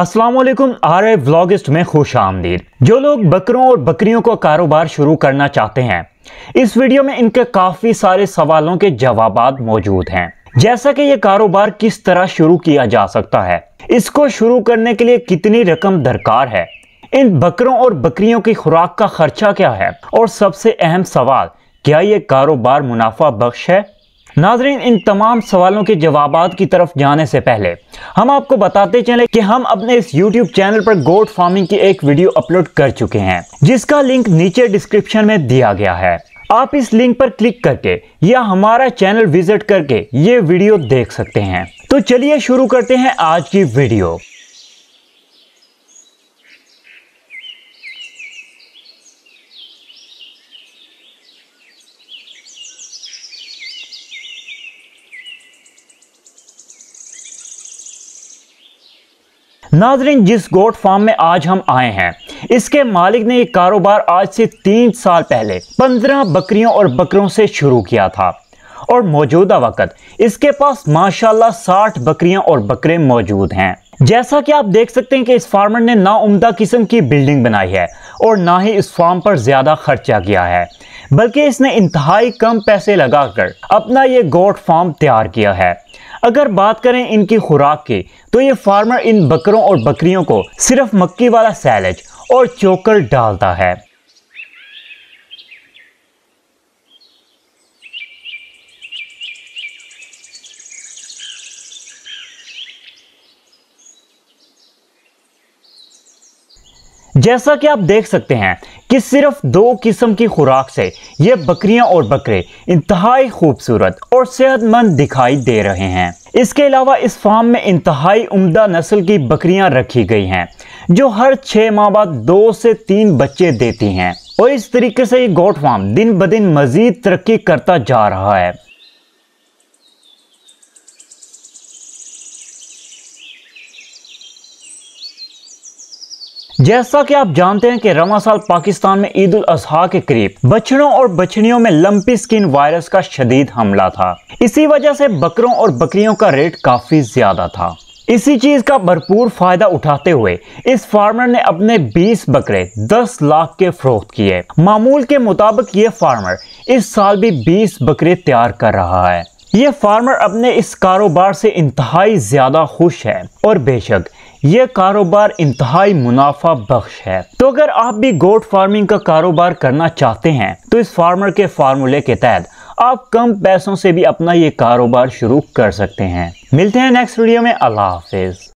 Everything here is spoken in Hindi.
असलम आर ए व्लॉगिस्ट में खुश आमदीद जो लोग बकरों और बकरियों का कारोबार शुरू करना चाहते हैं इस वीडियो में इनके काफ़ी सारे सवालों के जवाब मौजूद हैं जैसा कि ये कारोबार किस तरह शुरू किया जा सकता है इसको शुरू करने के लिए कितनी रकम दरकार है इन बकरों और बकरियों की खुराक का खर्चा क्या है और सबसे अहम सवाल क्या ये कारोबार मुनाफा बख्श है नाजरीन इन तमाम सवालों के जवाब की तरफ जाने से पहले हम आपको बताते चले कि हम अपने इस YouTube चैनल पर गोट फार्मिंग की एक वीडियो अपलोड कर चुके हैं जिसका लिंक नीचे डिस्क्रिप्शन में दिया गया है आप इस लिंक पर क्लिक करके या हमारा चैनल विजिट करके ये वीडियो देख सकते हैं तो चलिए शुरू करते हैं आज की वीडियो नाजरीन जिस गोट फार्म में आज हम आए हैं इसके मालिक ने ये कारोबार आज से तीन साल पहले पंद्रह बकरियों और बकरों से शुरू किया था और मौजूदा वक्त इसके पास माशाल्लाह साठ बकरियां और बकरे मौजूद हैं जैसा कि आप देख सकते हैं कि इस फार्मर ने ना उम्दा किस्म की बिल्डिंग बनाई है और ना ही इस फार्म पर ज़्यादा खर्चा किया है बल्कि इसने इंतहाई कम पैसे लगाकर अपना ये गोट फार्म तैयार किया है अगर बात करें इनकी खुराक की तो ये फार्मर इन बकरों और बकरियों को सिर्फ मक्की वाला सैलेज और चोकर डालता है जैसा कि आप देख सकते हैं कि सिर्फ दो किस्म की खुराक से ये बकरियां और बकरे इंतहाई खूबसूरत और सेहतमंद दिखाई दे रहे हैं इसके अलावा इस फार्म में इंतहाई उम्दा नस्ल की बकरियां रखी गई हैं जो हर छः माह बाद दो से तीन बच्चे देती हैं और इस तरीके से ये गोट फार्म दिन ब दिन मज़ीद तरक्की करता जा रहा है जैसा कि आप जानते हैं कि रवा साल पाकिस्तान में ईद उल अजहा के करीब बछड़ों और बछड़ियों में लंपी स्किन वायरस का शदीद हमला था इसी वजह से बकरों और बकरियों का रेट काफी ज्यादा था इसी चीज का भरपूर फायदा उठाते हुए इस फार्मर ने अपने 20 बकरे 10 लाख के फरोख्त किए मामूल के मुताबिक ये फार्मर इस साल भी 20 बकरे तैयार कर रहा है ये फार्मर अपने इस कारोबार से इंतहाई ज्यादा खुश है और बेशक ये कारोबार इंतहाई मुनाफा बख्श है तो अगर आप भी गोट फार्मिंग का कारोबार करना चाहते हैं तो इस फार्मर के फार्मूले के तहत आप कम पैसों से भी अपना ये कारोबार शुरू कर सकते हैं मिलते हैं नेक्स्ट वीडियो में अल्लाह हाफिज़